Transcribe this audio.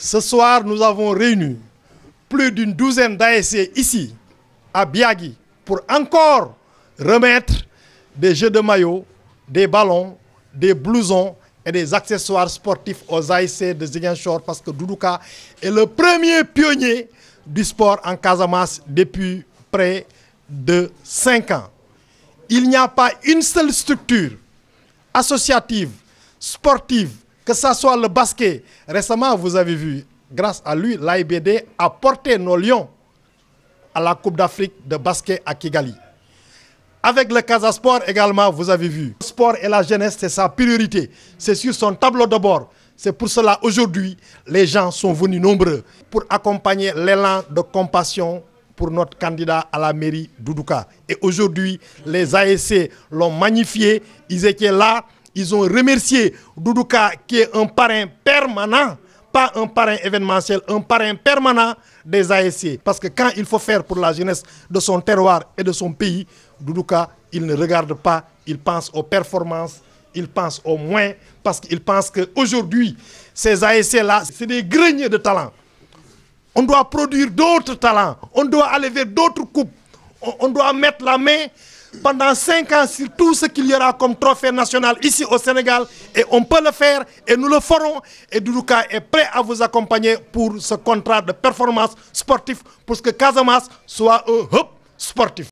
Ce soir, nous avons réuni plus d'une douzaine d'ASC ici, à Biagui, pour encore remettre des jeux de maillots, des ballons, des blousons et des accessoires sportifs aux ASC de Ziganchor parce que Doudouka est le premier pionnier du sport en Casamance depuis près de 5 ans. Il n'y a pas une seule structure associative, sportive, que ce soit le basket. Récemment, vous avez vu, grâce à lui, l'AIBD a porté nos lions à la Coupe d'Afrique de basket à Kigali. Avec le Casa Sport également, vous avez vu. Le sport et la jeunesse, c'est sa priorité. C'est sur son tableau de bord. C'est pour cela aujourd'hui, les gens sont venus nombreux pour accompagner l'élan de compassion pour notre candidat à la mairie d'Oudouka. Et aujourd'hui, les ASC l'ont magnifié. Ils étaient là ils ont remercié Doudouka, qui est un parrain permanent, pas un parrain événementiel, un parrain permanent des ASC. Parce que quand il faut faire pour la jeunesse de son terroir et de son pays, Doudouka, il ne regarde pas, il pense aux performances, il pense au moins, parce qu'il pense qu'aujourd'hui, ces ASC-là, c'est des greniers de talent. On doit produire d'autres talents, on doit enlever d'autres coupes on doit mettre la main pendant cinq ans sur tout ce qu'il y aura comme trophée national ici au Sénégal. Et on peut le faire et nous le ferons. Et Doudouka est prêt à vous accompagner pour ce contrat de performance sportif. pour que Casamas soit un hub sportif.